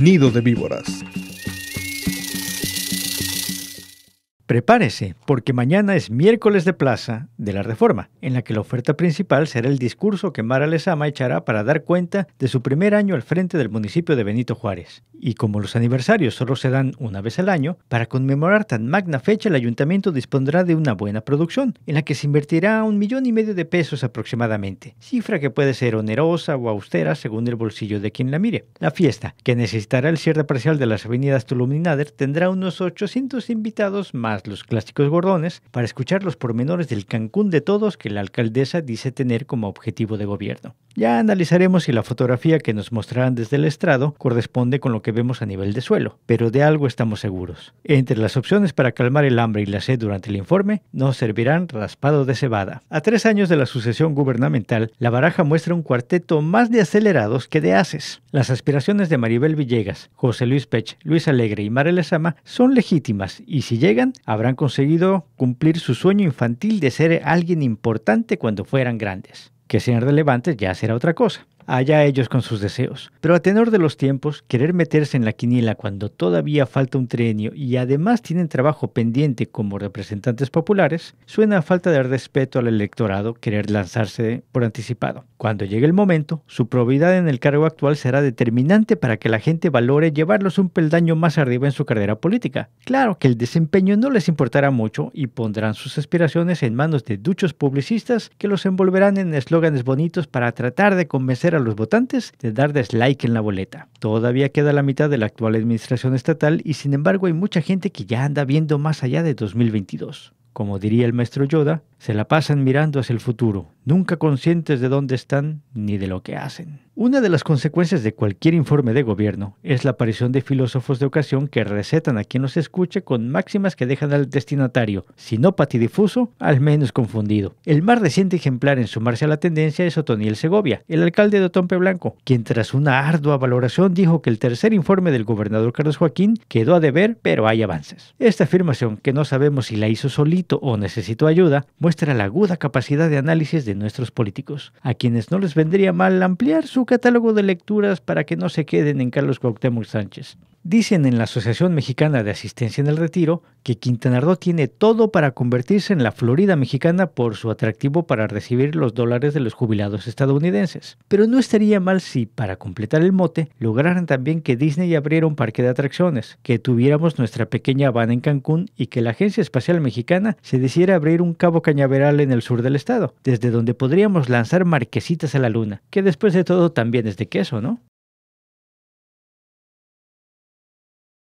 Nido de víboras. Prepárese, porque mañana es miércoles de plaza de la Reforma, en la que la oferta principal será el discurso que Mara Lezama echará para dar cuenta de su primer año al frente del municipio de Benito Juárez y como los aniversarios solo se dan una vez al año, para conmemorar tan magna fecha el ayuntamiento dispondrá de una buena producción, en la que se invertirá un millón y medio de pesos aproximadamente, cifra que puede ser onerosa o austera según el bolsillo de quien la mire. La fiesta, que necesitará el cierre parcial de las avenidas Tulum tendrá unos 800 invitados más los clásicos gordones para escuchar los pormenores del Cancún de todos que la alcaldesa dice tener como objetivo de gobierno. Ya analizaremos si la fotografía que nos mostrarán desde el estrado corresponde con lo que vemos a nivel de suelo, pero de algo estamos seguros. Entre las opciones para calmar el hambre y la sed durante el informe, nos servirán raspado de cebada. A tres años de la sucesión gubernamental, la baraja muestra un cuarteto más de acelerados que de haces. Las aspiraciones de Maribel Villegas, José Luis Pech, Luis Alegre y Marela son legítimas y si llegan, habrán conseguido cumplir su sueño infantil de ser alguien importante cuando fueran grandes. Que sean relevantes ya será otra cosa. Allá ellos con sus deseos. Pero a tenor de los tiempos, querer meterse en la quiniela cuando todavía falta un trienio y además tienen trabajo pendiente como representantes populares, suena a falta de respeto al electorado querer lanzarse por anticipado. Cuando llegue el momento, su probidad en el cargo actual será determinante para que la gente valore llevarlos un peldaño más arriba en su carrera política. Claro que el desempeño no les importará mucho y pondrán sus aspiraciones en manos de duchos publicistas que los envolverán en eslóganes bonitos para tratar de convencer a los votantes de dar dislike en la boleta. Todavía queda la mitad de la actual administración estatal y sin embargo hay mucha gente que ya anda viendo más allá de 2022. Como diría el maestro Yoda, se la pasan mirando hacia el futuro, nunca conscientes de dónde están ni de lo que hacen. Una de las consecuencias de cualquier informe de gobierno es la aparición de filósofos de ocasión que recetan a quien los escuche con máximas que dejan al destinatario, si no patidifuso, al menos confundido. El más reciente ejemplar en sumarse a la tendencia es Otoniel Segovia, el alcalde de Otompe Blanco, quien tras una ardua valoración dijo que el tercer informe del gobernador Carlos Joaquín quedó a deber, pero hay avances. Esta afirmación, que no sabemos si la hizo solito o necesitó ayuda, muestra muestra la aguda capacidad de análisis de nuestros políticos, a quienes no les vendría mal ampliar su catálogo de lecturas para que no se queden en Carlos Cuauhtémoc Sánchez. Dicen en la Asociación Mexicana de Asistencia en el Retiro que Quintana Roo tiene todo para convertirse en la Florida mexicana por su atractivo para recibir los dólares de los jubilados estadounidenses. Pero no estaría mal si, para completar el mote, lograran también que Disney abriera un parque de atracciones, que tuviéramos nuestra pequeña Habana en Cancún y que la Agencia Espacial Mexicana se decidiera abrir un cabo cañaveral en el sur del estado, desde donde podríamos lanzar marquesitas a la luna, que después de todo también es de queso, ¿no?